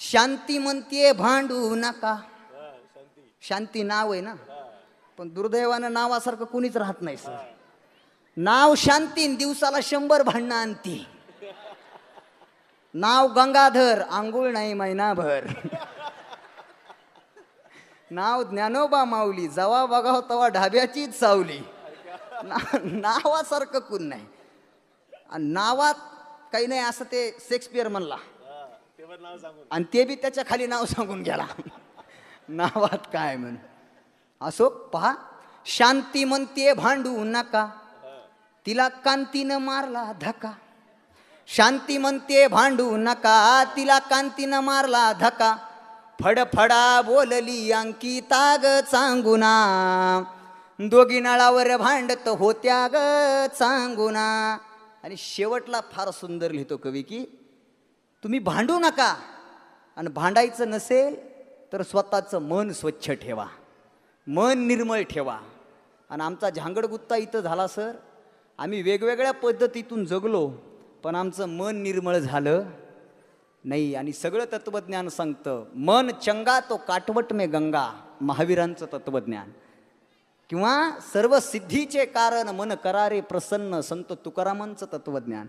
शांती म्हणतीये भांडू नका शांती नाव आहे ना पण दुर्दैवानं नावासारखं कुणीच राहत नाही सर नाव शांतीन दिवसाला शंभर भांडणं आणती नाव गंगाधर आंघोळ नाही महिनाभर नाव ज्ञानोबा माऊली जवा बघाव तवा ढाब्याचीच सावली नावासारखं कुण नाही नावात काही नाही असं ते शेक्सपियर म्हणला आणि ते बी त्याच्या खाली नाव सांगून गेला नावात काय म्हण असो पहा शांती म्हणते भांडू नका तिला कांतीनं मारला धका शांती म्हणते भांडू नका तिला कांतीनं मारला धका फडफडा बोलली अंकी ताग चांगुना दोघी नळावर भांडत होत्या ग चांगुना आणि शेवटला फार सुंदर लिहितो कवी की तुम्ही भांडू नका आणि भांडायचं नसेल तर स्वतःचं मन स्वच्छ ठेवा मन निर्मळ ठेवा आणि आमचा झांगडगुत्ता इथं झाला सर आम्ही वेगवेगळ्या पद्धतीतून जगलो पण आमचं मन निर्मळ झालं नाही आणि सगळं तत्त्वज्ञान सांगतं मन चंगा तो काटवट मे गंगा महावीरांचं तत्त्वज्ञान किंवा सर्व सिद्धीचे कारण मन करारे प्रसन्न संत तुकारामांचं तत्त्वज्ञान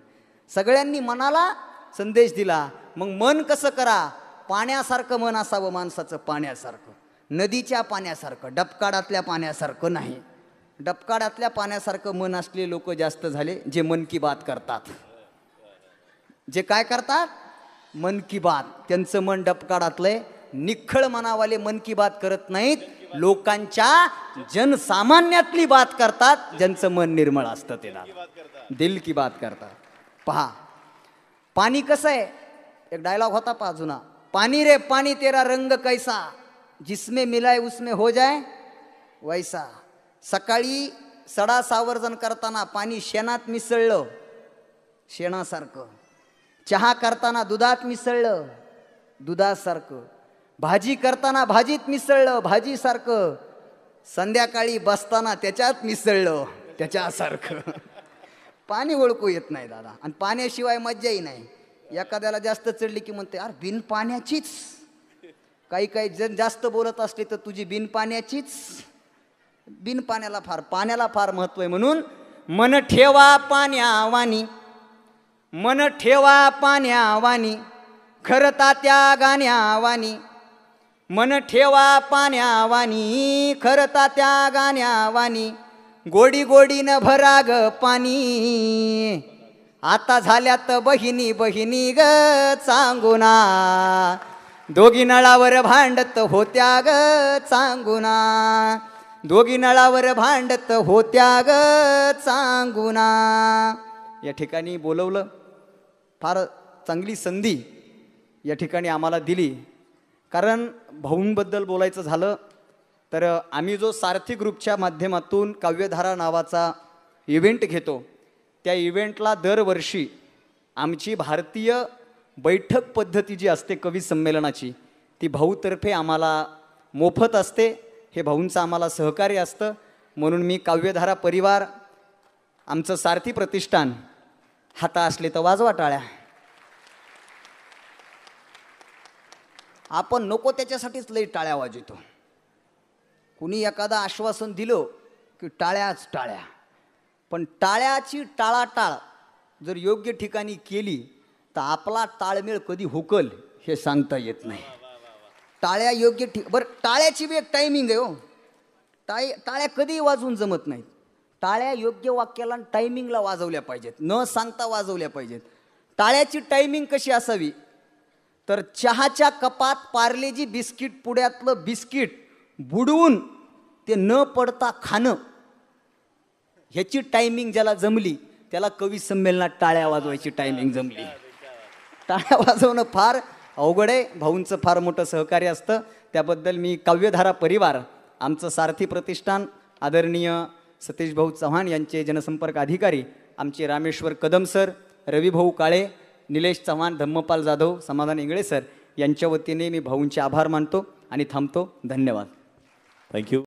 सगळ्यांनी मनाला संदेश दिला मग मन कसं करा पाण्यासारखं मन असावं माणसाचं पाण्यासारखं नदीच्या पाण्यासारखं डबकाडातल्या पाण्यासारखं नाही डबकाडातल्या पाण्यासारखं मन असले लोक जास्त झाले जे मन की बात करतात जे काय करतात मन की बात त्यांचं मन डबकाडातलंय निखळ मनावाले मन की बात करत नाहीत लोकांच्या जनसामान्यातली बात करतात ज्यांचं मन निर्मळ असतं ते दिल की बात करतात पहा पाणी कसं आहे एक डायलॉग होता पा जुना पाणी रे पाणी तेरा रंग कैसा जिसमे मिलाय उसमे हो जाय वैसा सकाळी सडा सावर्जन करताना पाणी शेणात मिसळलं शेणासारखं चहा करताना दुधात मिसळलं दुधासारखं भाजी करताना भाजीत मिसळलं भाजीसारखं संध्याकाळी बसताना त्याच्यात मिसळलं त्याच्यासारखं पाणी ओळखू येत नाही दादा आणि पाण्याशिवाय मज्जाही नाही एखाद्याला जास्त चढली की म्हणते अरे बिन पाण्याचीच काही काही जण जास्त बोलत असले तर तुझी बिन पाण्याचीच बिन पाण्याला फार पाण्याला फार महत्त्व आहे म्हणून मन ठेवा पाण्यावानी मन ठेवा पाण्यावानी खरं तात्या गाण्यावानी मन ठेवा पाण्यावानी खरं तात्या गाण्यावाणी गोडी गोडीनं भराग पाणी आता झाल्यात बहिणी बहिणी ग चांगुना दोघी नळावर भांडत होत्या ग चांगुना दोघी नळावर भांडत होत्या ग चांगुना या ठिकाणी बोलवलं फार चांगली संधी या ठिकाणी आम्हाला दिली कारण भाऊंबद्दल बोलायचं झालं तर आम्ही जो सारथी ग्रुपच्या माध्यमातून काव्यधारा नावाचा इव्हेंट घेतो त्या इव्हेंटला दरवर्षी आमची भारतीय बैठक पद्धती जी असते कवी संमेलनाची ती भाऊतर्फे आम्हाला मोफत असते हे भाऊंचं आम्हाला सहकार्य असतं म्हणून मी काव्यधारा परिवार आमचं सारथी प्रतिष्ठान हाता असले तर वाजवा टाळ्या आपण नको त्याच्यासाठीच लई टाळ्या वाजवतो कुणी एखादा आश्वासन दिलं की टाळ्याच टाळ्या पण टाळ्याची टाळाटाळ जर योग्य ठिकाणी केली तर आपला ताळमेळ कधी हुकल हे सांगता येत नाही टाळ्या योग्य ठि बरं टाळ्याची बी एक टायमिंग आहे हो टाळी टाळ्या कधीही वाजवून जमत नाहीत टाळ्या योग्य वाक्याला टायमिंगला वाजवल्या पाहिजेत न सांगता वाजवल्या पाहिजेत टाळ्याची टायमिंग कशी असावी तर चहाच्या कपात पार्लेजी बिस्किट पुड्यातलं बिस्किट बुडवून ते न पडता खाणं ह्याची टायमिंग ज्याला जमली त्याला कवी संमेलनात टाळ्या वाजवायची टायमिंग जमली टाळ्या वाजवणं फार अवघड आहे भाऊंचं फार मोठं सहकार्य असतं त्याबद्दल मी काव्यधारा परिवार आमचं सारथी प्रतिष्ठान आदरणीय सतीश भाऊ चव्हाण यांचे जनसंपर्क अधिकारी आमचे रामेश्वर कदम सर रविभाऊ काळे निलेश चव्हाण धम्मपाल जाधव समाधान इंगळे सर यांच्या वतीने मी भाऊंचे आभार मानतो आणि थांबतो धन्यवाद थँक्यू